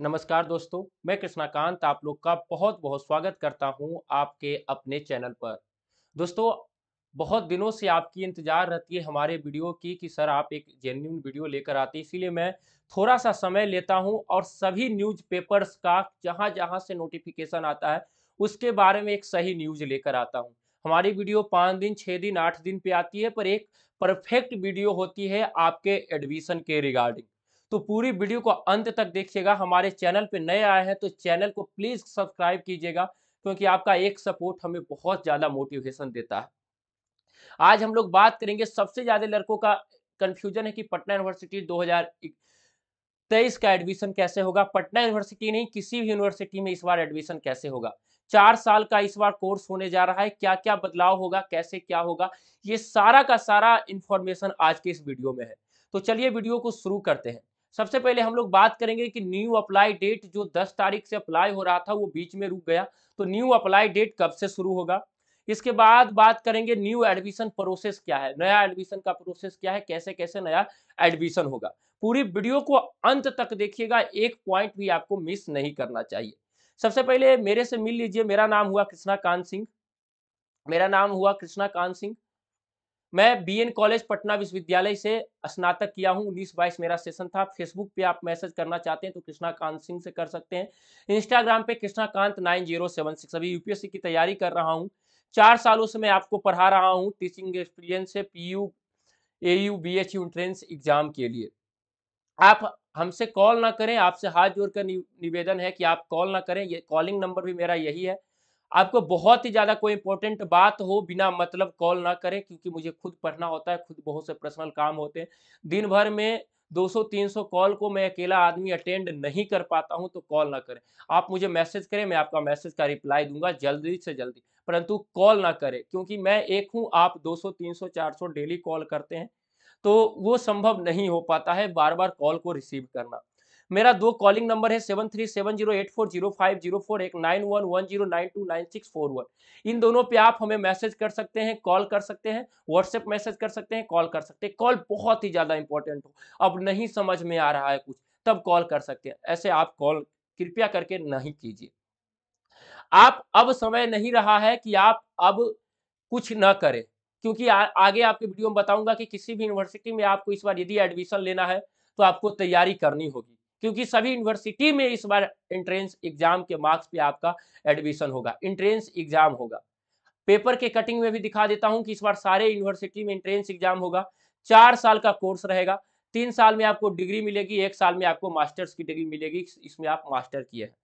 नमस्कार दोस्तों मैं कृष्णाकांत आप लोग का बहुत बहुत स्वागत करता हूं आपके अपने चैनल पर दोस्तों बहुत दिनों से आपकी इंतजार रहती है हमारे वीडियो की कि सर आप एक जेन्यून वीडियो लेकर आते हैं इसीलिए मैं थोड़ा सा समय लेता हूं और सभी न्यूज पेपर्स का जहां जहां से नोटिफिकेशन आता है उसके बारे में एक सही न्यूज़ लेकर आता हूँ हमारी वीडियो पाँच दिन छः दिन आठ दिन पे आती है पर एक परफेक्ट वीडियो होती है आपके एडमिशन के रिगार्डिंग तो पूरी वीडियो को अंत तक देखिएगा हमारे चैनल पे नए आए हैं तो चैनल को प्लीज़ सब्सक्राइब कीजिएगा क्योंकि आपका एक सपोर्ट हमें बहुत ज़्यादा मोटिवेशन देता है आज हम लोग बात करेंगे सबसे ज़्यादा लड़कों का कंफ्यूजन है कि पटना यूनिवर्सिटी दो तेईस का एडमिशन कैसे होगा पटना यूनिवर्सिटी नहीं किसी भी यूनिवर्सिटी में इस बार एडमिशन कैसे होगा चार साल का इस बार कोर्स होने जा रहा है क्या क्या बदलाव होगा कैसे क्या होगा ये सारा का सारा इंफॉर्मेशन आज के इस वीडियो में है तो चलिए वीडियो को शुरू करते हैं सबसे पहले हम लोग बात करेंगे कि न्यू अप्लाई डेट जो 10 तारीख से अप्लाई हो रहा था वो बीच में रुक गया तो न्यू अप्लाई डेट कब से शुरू होगा इसके बाद बात करेंगे न्यू एडमिशन प्रोसेस क्या है नया एडमिशन का प्रोसेस क्या है कैसे कैसे नया एडमिशन होगा पूरी वीडियो को अंत तक देखिएगा एक पॉइंट भी आपको मिस नहीं करना चाहिए सबसे पहले मेरे से मिल लीजिए मेरा नाम हुआ कृष्णा कांत सिंह मेरा नाम हुआ कृष्णा कांत सिंह मैं बीएन कॉलेज पटना विश्वविद्यालय से स्नातक किया हूँ उन्नीस बाईस मेरा सेशन था फेसबुक पे आप मैसेज करना चाहते हैं तो कृष्णाकांत सिंह से कर सकते हैं इंस्टाग्राम पे Krishnakant nine zero seven six अभी यूपीएससी की तैयारी कर रहा हूँ चार सालों से मैं आपको पढ़ा रहा हूँ टीचिंग एक्सपीरियंस है P U A U B H U entrance exam के लिए आप हमसे कॉल ना करें आपसे हाथ जोड़कर निवेदन है कि आप कॉल ना करें ये कॉलिंग नंबर भी मेरा यही है आपको बहुत ही ज़्यादा कोई इंपॉर्टेंट बात हो बिना मतलब कॉल ना करें क्योंकि मुझे खुद पढ़ना होता है खुद बहुत से पर्सनल काम होते हैं दिन भर में 200-300 कॉल को मैं अकेला आदमी अटेंड नहीं कर पाता हूं तो कॉल ना करें आप मुझे मैसेज करें मैं आपका मैसेज का रिप्लाई दूंगा जल्दी से जल्दी परंतु कॉल ना करें क्योंकि मैं एक हूं आप 200 300 400 डेली कॉल करते हैं तो वो संभव नहीं हो पाता है बार बार कॉल को रिसीव करना मेरा दो कॉलिंग नंबर है seven three seven zero eight four zero five zero four एक nine one one zero nine two nine six four one इन दोनों पे आप हमें मैसेज कर सकते हैं कॉल कर सकते हैं व्हाट्सएप मैसेज कर सकते हैं कॉल कर सकते हैं कॉल बहुत ही ज़्यादा इंपॉर्टेंट हो अब नहीं समझ में आ रहा है कुछ तब कॉल कर सकते हैं ऐसे आप कॉल कृपया करके नहीं कीजिए आप अब समय नहीं रहा है कि आप अब कुछ ना करें क्योंकि आ, आगे आपके वीडियो में बताऊंगा कि किसी भी यूनिवर्सिटी में आपको इस बार यदि एडमिशन लेना है तो आपको तैयारी करनी होगी क्योंकि सभी यूनिवर्सिटी में इस बार एंट्रेंस एग्जाम के मार्क्स पे आपका एडमिशन होगा एंट्रेंस एग्जाम होगा पेपर के कटिंग में भी दिखा देता हूं कि इस बार सारे यूनिवर्सिटी में एंट्रेंस एग्जाम होगा चार साल का कोर्स रहेगा तीन साल में आपको डिग्री मिलेगी एक साल में आपको मास्टर्स की डिग्री मिलेगी इसमें आप मास्टर किए हैं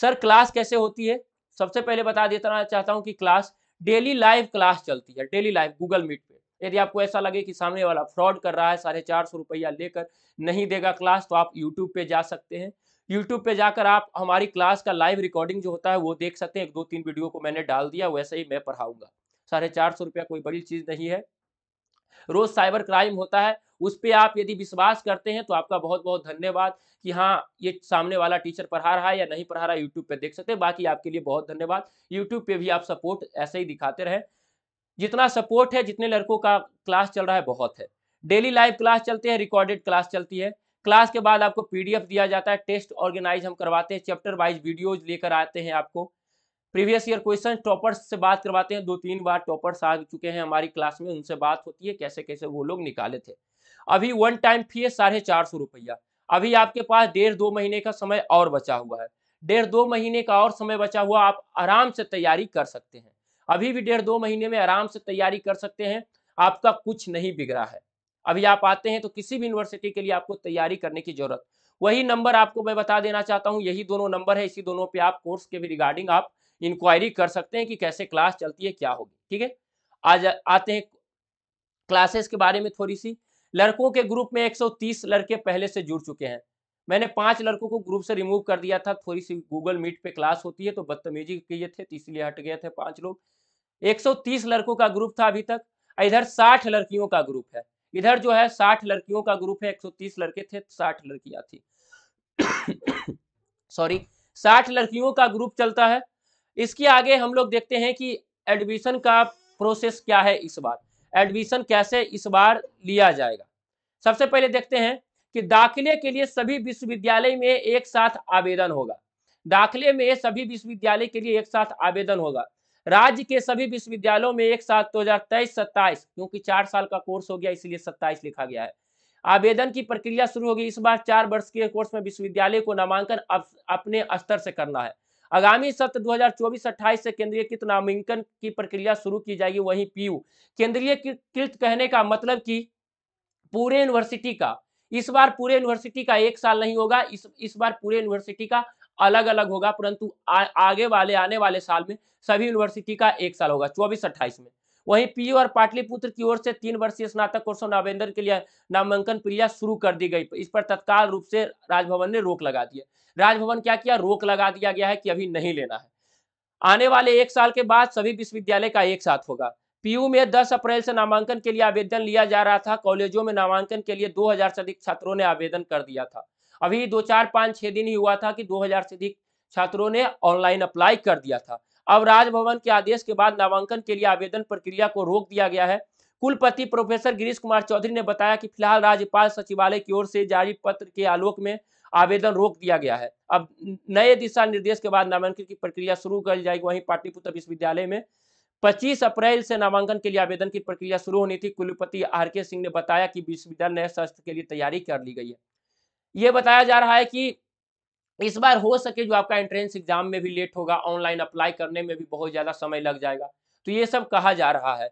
सर क्लास कैसे होती है सबसे पहले बता देता चाहता हूँ कि क्लास डेली लाइव क्लास चलती है डेली लाइव गूगल मीट यदि आपको ऐसा लगे कि सामने वाला फ्रॉड कर रहा है साढ़े चार सौ रुपया लेकर नहीं देगा क्लास तो आप यूट्यूब पे जा सकते हैं यूट्यूब पे जाकर आप हमारी क्लास का लाइव रिकॉर्डिंग जो होता है वो देख सकते हैं एक दो तीन वीडियो को मैंने डाल दिया वैसे ही मैं पढ़ाऊंगा साढ़े चार सौ रुपया कोई बड़ी चीज़ नहीं है रोज साइबर क्राइम होता है उस पर आप यदि विश्वास करते हैं तो आपका बहुत बहुत धन्यवाद कि हाँ ये सामने वाला टीचर पढ़ा रहा है या नहीं पढ़ा रहा है यूट्यूब पे देख सकते हैं बाकी आपके लिए बहुत धन्यवाद यूट्यूब पे भी आप सपोर्ट ऐसे ही दिखाते रहें जितना सपोर्ट है जितने लड़कों का क्लास चल रहा है बहुत है डेली लाइव क्लास चलते हैं रिकॉर्डेड क्लास चलती है क्लास के बाद आपको पीडीएफ दिया जाता है टेस्ट ऑर्गेनाइज हम करवाते हैं चैप्टर वाइज वीडियोज लेकर आते हैं आपको प्रीवियस ईयर क्वेश्चन टॉपर्स से बात करवाते हैं दो तीन बार टॉपर्स आ चुके हैं हमारी क्लास में उनसे बात होती है कैसे कैसे वो लोग निकाले थे अभी वन टाइम फी है साढ़े चार सौ रुपया अभी आपके पास डेढ़ दो महीने का समय और बचा हुआ है डेढ़ दो महीने का और समय बचा हुआ आप आराम से तैयारी कर सकते हैं अभी भी डेढ़ दो महीने में आराम से तैयारी कर सकते हैं आपका कुछ नहीं बिगड़ा है अभी आप आते हैं तो किसी भी यूनिवर्सिटी के लिए आपको तैयारी करने की जरूरत वही नंबर आपको मैं बता देना चाहता हूँ यही दोनों नंबर है इसी दोनों पे आप कोर्स के भी रिगार्डिंग आप इंक्वायरी कर सकते हैं कि कैसे क्लास चलती है क्या होगी ठीक है आज आते हैं क्लासेस के बारे में थोड़ी सी लड़कों के ग्रुप में 130 लड़के पहले से जुड़ चुके हैं मैंने पांच लड़कों को ग्रुप से रिमूव कर दिया था थोड़ी सी गूगल मीट पे क्लास होती है तो बदतमीजी किए थे तो इसीलिए हट गए थे पांच लोग 130 लड़कों का ग्रुप था अभी तक इधर 60 लड़कियों का ग्रुप है इधर जो है 60 लड़कियों का ग्रुप है 130 लड़के थे 60 लड़कियां थी सॉरी 60 लड़कियों का ग्रुप चलता है इसके आगे हम लोग देखते हैं कि एडमिशन का प्रोसेस क्या है इस बार एडमिशन कैसे इस बार लिया जाएगा सबसे पहले देखते हैं कि दाखिले के लिए सभी विश्वविद्यालय में एक साथ आवेदन होगा दाखिले में सभी विश्वविद्यालय के लिए एक साथ आवेदन होगा राज्य के सभी विश्वविद्यालयों में एक साथ दो हजार तेईस सत्ताईस क्योंकि चार साल का कोर्स हो गया इसलिए सत्ताईस लिखा गया है आवेदन की प्रक्रिया शुरू होगी इस बार चार वर्ष के कोर्स में विश्वविद्यालय को नामांकन अप, अपने स्तर से करना है आगामी सत्र 2024-28 से केंद्रीय कृत नामांकन की प्रक्रिया शुरू की जाएगी वहीं पीयू केंद्रीय कृत कहने का मतलब कि पूरे यूनिवर्सिटी का इस बार पूरे यूनिवर्सिटी का एक साल नहीं होगा इस इस बार पूरे यूनिवर्सिटी का अलग अलग होगा परंतु आगे वाले आने वाले साल में सभी यूनिवर्सिटी का एक साल होगा चौबीस अट्ठाईस में वहीं पीयू और पाटलिपुत्र की ओर से तीन वर्षीय स्नातक कोर्स नवेंद्र के लिए नामांकन प्रक्रिया शुरू कर दी गई इस पर तत्काल रूप से राजभवन ने रोक लगा दी राजभवन क्या किया रोक लगा दिया गया है कि अभी नहीं लेना है आने वाले एक साल के बाद सभी विश्वविद्यालय का एक साथ होगा पीयू में 10 अप्रैल से नामांकन के लिए आवेदन लिया जा रहा था कॉलेजों में नामांकन के लिए 2000 से अधिक छात्रों ने आवेदन कर दिया था अभी दो चार पाँच छः दिन ही हुआ था कि 2000 से अधिक छात्रों ने ऑनलाइन अप्लाई कर दिया था अब राजभवन के आदेश के बाद नामांकन के लिए आवेदन प्रक्रिया को रोक दिया गया है कुलपति प्रोफेसर गिरीश कुमार चौधरी ने बताया कि फिलहाल राज्यपाल सचिवालय की ओर से जारी पत्र के आलोक में आवेदन रोक दिया गया है अब नए दिशा निर्देश के बाद नामांकन की प्रक्रिया शुरू कर जाएगी वहीं पाटलिपुत्र विश्वविद्यालय में 25 अप्रैल से नामांकन के लिए आवेदन की प्रक्रिया शुरू होनी थी कुलपति आर के सिंह ने बताया कि विश्वविद्यालय नए शस्त्र के लिए तैयारी कर ली गई है ये बताया जा रहा है कि इस बार हो सके जो आपका एंट्रेंस एग्जाम में भी लेट होगा ऑनलाइन अप्लाई करने में भी बहुत ज़्यादा समय लग जाएगा तो ये सब कहा जा रहा है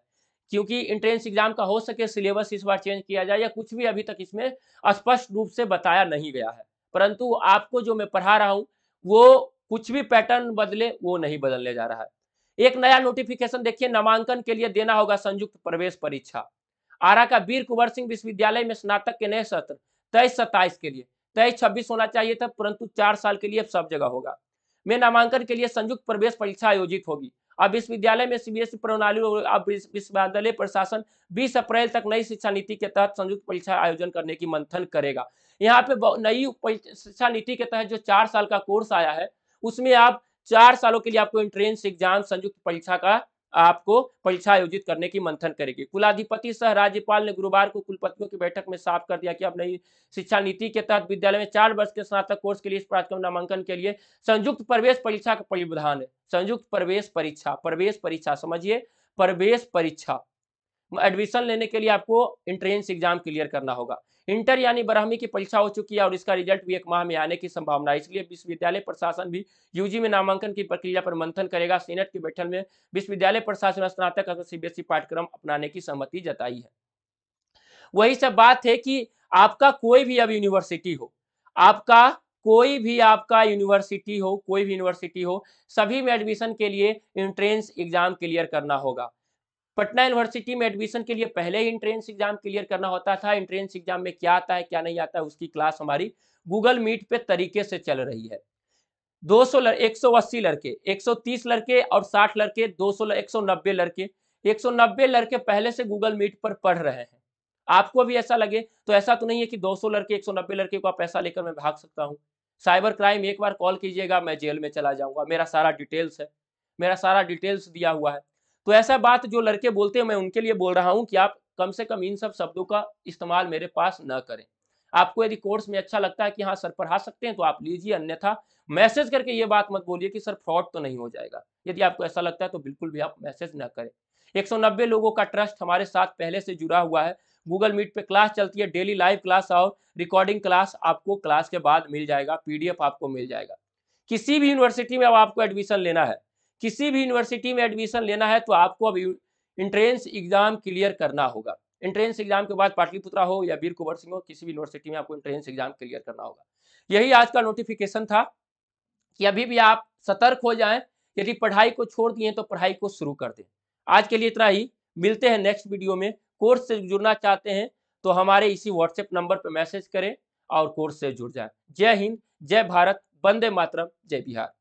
क्योंकि एंट्रेंस एग्जाम का हो सके सिलेबस इस बार चेंज किया जाए या कुछ भी अभी तक इसमें स्पष्ट रूप से बताया नहीं गया है परंतु आपको जो मैं पढ़ा रहा हूँ वो कुछ भी पैटर्न बदले वो नहीं बदलने जा रहा है एक नया नोटिफिकेशन देखिए नामांकन के लिए देना होगा संयुक्त प्रवेश परीक्षा आरा का वीर कुंवर सिंह विश्वविद्यालय में स्नातक के नए सत्र तेईस सत्ताईस के लिए तेईस छब्बीस होना चाहिए था परंतु चार साल के लिए सब जगह होगा में नामांकन के लिए संयुक्त प्रवेश परीक्षा आयोजित होगी अब विश्वविद्यालय में सीबीएसई प्रणाली और अब विश्वविद्यालय प्रशासन 20 अप्रैल तक नई शिक्षा नीति के तहत संयुक्त परीक्षा आयोजन करने की मंथन करेगा यहाँ पे नई शिक्षा नीति के तहत जो चार साल का कोर्स आया है उसमें आप चार सालों के लिए आपको एंट्रेंस एग्जाम संयुक्त परीक्षा का आपको परीक्षा आयोजित करने की मंथन करेगी कुलाधिपति सह राज्यपाल ने गुरुवार को कुलपतियों की बैठक में साफ कर दिया कि अब नई शिक्षा नीति के तहत विद्यालय में चार वर्ष के स्नातक कोर्स के लिए इस पाठ्यक्रम नामांकन के लिए संयुक्त प्रवेश परीक्षा का प्रावधान है संयुक्त प्रवेश परीक्षा प्रवेश परीक्षा समझिए प्रवेश परीक्षा एडमिशन लेने के लिए आपको इंट्रेंस एग्जाम क्लियर करना होगा इंटर यानी बारहवीं की परीक्षा हो चुकी है और इसका रिजल्ट भी एक माह में आने की संभावना है इसलिए विश्वविद्यालय प्रशासन भी यूजी में नामांकन की प्रक्रिया पर मंथन करेगा सीनेट की बैठक में विश्वविद्यालय प्रशासन स्नातक अथवा सीबीएसई e पाठ्यक्रम अपनाने की सहमति जताई है वही सब बात है कि आपका कोई भी अब यूनिवर्सिटी हो आपका कोई भी आपका यूनिवर्सिटी हो कोई भी यूनिवर्सिटी हो सभी में एडमिशन के लिए इंट्रेंस एग्जाम क्लियर करना होगा पटना यूनिवर्सिटी में एडमिशन के लिए पहले ही इंट्रेंस एग्जाम क्लियर करना होता था इंट्रेंस एग्जाम में क्या आता है क्या नहीं आता है उसकी क्लास हमारी गूगल मीट पे तरीके से चल रही है 200 सौ अस्सी लड़के 130 लड़के और 60 लड़के 200 नब्बे लड़के 190 लड़के पहले से गूगल मीट पर पढ़ रहे हैं आपको भी ऐसा लगे तो ऐसा तो नहीं है कि 200 लड़के 190 लड़के को आप ऐसा लेकर मैं भाग सकता हूँ साइबर क्राइम एक बार कॉल कीजिएगा मैं जेल में चला जाऊंगा मेरा सारा डिटेल्स है मेरा सारा डिटेल्स दिया हुआ है तो ऐसा बात जो लड़के बोलते हैं मैं उनके लिए बोल रहा हूँ कि आप कम से कम इन सब शब्दों का इस्तेमाल मेरे पास न करें आपको यदि कोर्स में अच्छा लगता है कि हाँ सर पढ़ा सकते हैं तो आप लीजिए अन्यथा मैसेज करके ये बात मत बोलिए कि सर फ्रॉड तो नहीं हो जाएगा यदि आपको ऐसा लगता है तो बिल्कुल भी आप मैसेज ना करें 190 लोगों का ट्रस्ट हमारे साथ पहले से जुड़ा हुआ है गूगल मीट पे क्लास चलती है डेली लाइव क्लास और रिकॉर्डिंग क्लास आपको क्लास के बाद मिल जाएगा पीडीएफ आपको मिल जाएगा किसी भी यूनिवर्सिटी में अब आपको एडमिशन लेना है किसी भी यूनिवर्सिटी में एडमिशन लेना है तो आपको अब इंट्रेंस एग्ज़ाम क्लियर करना होगा इंट्रेंस एग्जाम के बाद पाटलिपुत्रा हो या वीर कुंवर सिंह हो किसी भी यूनिवर्सिटी में आपको इंट्रेंस एग्जाम क्लियर करना होगा यही आज का नोटिफिकेशन था कि अभी भी आप सतर्क हो जाएं यदि पढ़ाई को छोड़ दिए तो पढ़ाई को शुरू कर दें आज के लिए इतना ही मिलते हैं नेक्स्ट वीडियो में कोर्स से जुड़ना चाहते हैं तो हमारे इसी व्हाट्सएप नंबर पर मैसेज करें और कोर्स से जुड़ जाएं जय हिंद जय भारत वंदे मातरम जय बिहार